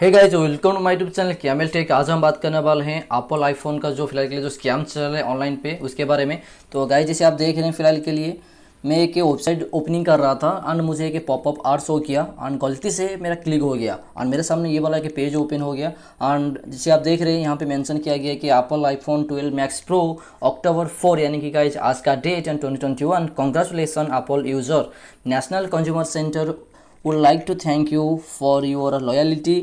है guys welcome to my YouTube channel Camel Tech आज हम बात करने वाले हैं अपल आईफोन का जो फिलहाल के लिए जो स्कैम चल रहा है ऑनलाइन पे उसके बारे में तो गाइज जैसे आप देख रहे हैं फिलहाल के लिए मैं एक वेबसाइट ओपनिंग कर रहा था एंड मुझे एक पॉपअप आर शो किया एंड गलती से मेरा क्लिक हो गया एंड मेरे सामने ये वाला कि पेज ओपन हो गया एंड जैसे आप देख रहे हैं यहाँ पे मेंशन किया गया कि Apple iPhone 12 Max Pro October 4 यानी कि गाइज आज का date and 2021 congratulation Apple user national consumer centre would like to thank you for your loyalty.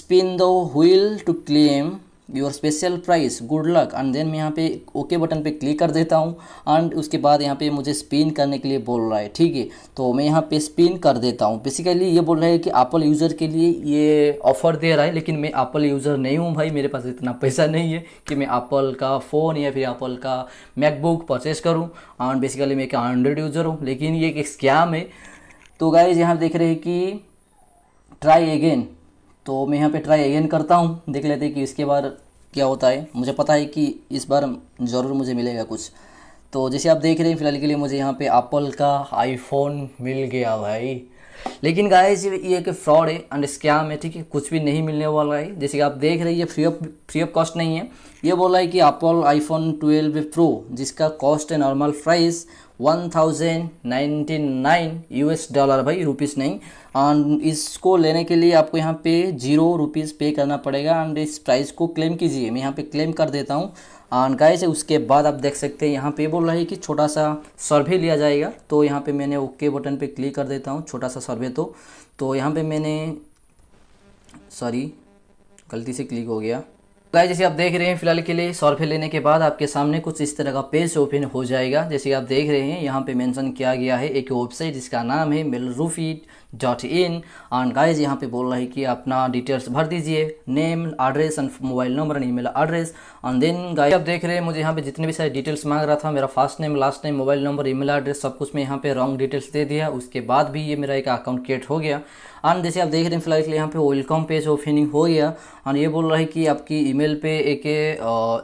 Spin the wheel to claim your special price good luck and then मैं यहाँ पे okay okay button पे click कर देता हूँ and उसके बाद यहाँ पे मुझे स्पिन करने के लिए बोल रहा है ठीक है तो मैं यहाँ पे स्पिन कर देता हूँ बेसिकली ये बोल रहा है कि एप्पल यूज़र के लिए ये ऑफ़र दे रहा है लेकिन मैं एप्पल यूज़र नहीं हूँ भाई मेरे पास इतना पैसा नहीं है कि मैं एप्पल का फ़ोन या फिर एप्पल का मैकबुक परचेस करूँ एंड बेसिकली मैं एक हंड्रेड यूज़र हूँ लेकिन ये एक स्कैम है तो गाइज यहाँ देख रहे हैं कि ट्राई अगेन तो मैं यहाँ पे ट्राई अगेन करता हूँ देख लेते हैं कि इसके बार क्या होता है मुझे पता है कि इस बार ज़रूर मुझे मिलेगा कुछ तो जैसे आप देख रहे हैं फिलहाल के लिए मुझे यहाँ पे एप्पल का आईफोन मिल गया भाई लेकिन गाइस ये कि फ्रॉड है एंड स्कैम है ठीक है कुछ भी नहीं मिलने वाला है जैसे कि आप देख रहे हैं ये free of free of cost नहीं है ये बोला है कि अपॉल आईफोन 12 प्रो जिसका कॉस्ट है नॉर्मल प्राइस 1099 यूएस डॉलर भाई रुपीस नहीं एंड इसको लेने के लिए आपको यहाँ पे जीरो रुपीज़ पे करना पड़ेगा एंड इस प्राइस को क्लेम कीजिए मैं यहाँ पे क्लेम कर देता हूँ एंड गाइज उसके बाद आप देख सकते हैं यहाँ पे बोल रहा है कि छोटा सा सर्वे लिया जाएगा तो यहाँ पे मैंने ओके बटन पे क्लिक कर देता हूँ छोटा सा सर्वे तो तो यहाँ पे मैंने सॉरी गलती से क्लिक हो गया गाय जैसे आप देख रहे हैं फिलहाल के लिए सौ लेने के बाद आपके सामने कुछ इस तरह का पेज ओपन हो जाएगा जैसे आप देख रहे हैं यहाँ पे मेंशन किया गया है एक वेबसाइट जिसका नाम है मिलरूफी डॉट इन एंड गाइज यहाँ पे बोल रहा है कि अपना डिटेल्स भर दीजिए name address and mobile number and email address and then guys आप देख रहे हैं मुझे यहाँ पे जितने भी सारे डिटेल्स मांग रहा था मेरा first name last name mobile number email address सब कुछ मैं यहाँ पे रॉन्ग डिटेल्स दे दिया उसके बाद भी ये मेरा एक अकाउंट क्रिएट हो गया एंड जैसे आप देख रहे हैं फिलहाल के लिए यहाँ पे वेलकम पेज ओपनिंग हो गया एंड ये बोल रहा है कि आपकी ईमेल पे एक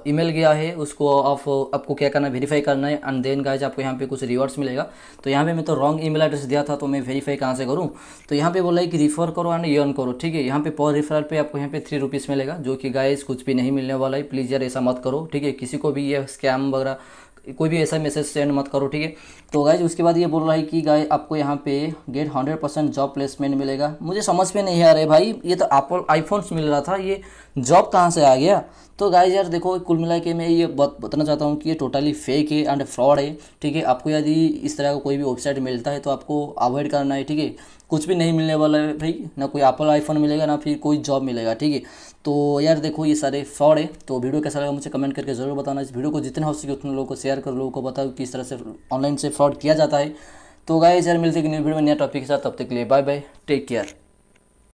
ईमेल गया है उसको आप आपको क्या करना है वेरीफाई करना है एंड देन गाइज आपको यहाँ पे कुछ रिवॉर्ड्स मिलेगा तो यहाँ पे मैं तो रॉन्ग ईमेल एड्रेस दिया था तो मैं वेरीफाई कहाँ से करूँ तो यहाँ पे बोला है कि रिफर करो एंड यर्न करो ठीक है यहाँ पे पर रिफरल पे आपको यहाँ पे थ्री रुपीज़ मिलेगा जो कि गाइज कुछ भी नहीं मिलने वाला है प्लीज़ यार ऐसा मत करो ठीक है किसी को भी ये स्कैम वगैरह कोई भी ऐसा मैसेज सेंड मत करो ठीक है तो गाइज उसके बाद ये बोल रहा है कि गाय आपको यहाँ पे get hundred percent job placement मिलेगा मुझे समझ में नहीं आ रहा है भाई ये तो एप्पल आईफोन्स मिल रहा था ये जॉब कहाँ से आ गया तो गाय यार देखो कुल मिला के मैं ये बत, बताना चाहता हूँ कि ये टोटली फेक है एंड फ्रॉड है ठीक है आपको यदि इस तरह का कोई भी वेबसाइट मिलता है तो आपको अवॉइड करना है ठीक है कुछ भी नहीं मिलने वाला है भाई ना कोई एप्पल आईफोन मिलेगा ना फिर कोई जॉब मिलेगा ठीक है तो यार देखो ये सारे फ्रॉड है तो वीडियो कैसा लगा मुझे कमेंट करके जरूर बताना इस वीडियो को जितना हो सके उतने लोगों को शेयर शेयर करो लोगों को बताओ किस तरह से ऑनलाइन से फ्रॉड किया जाता है तो गाइज यार मिलते हैं न्यू वीडियो में नया टॉपिक के साथ तब तक के लिए बाय बाय टेक केयर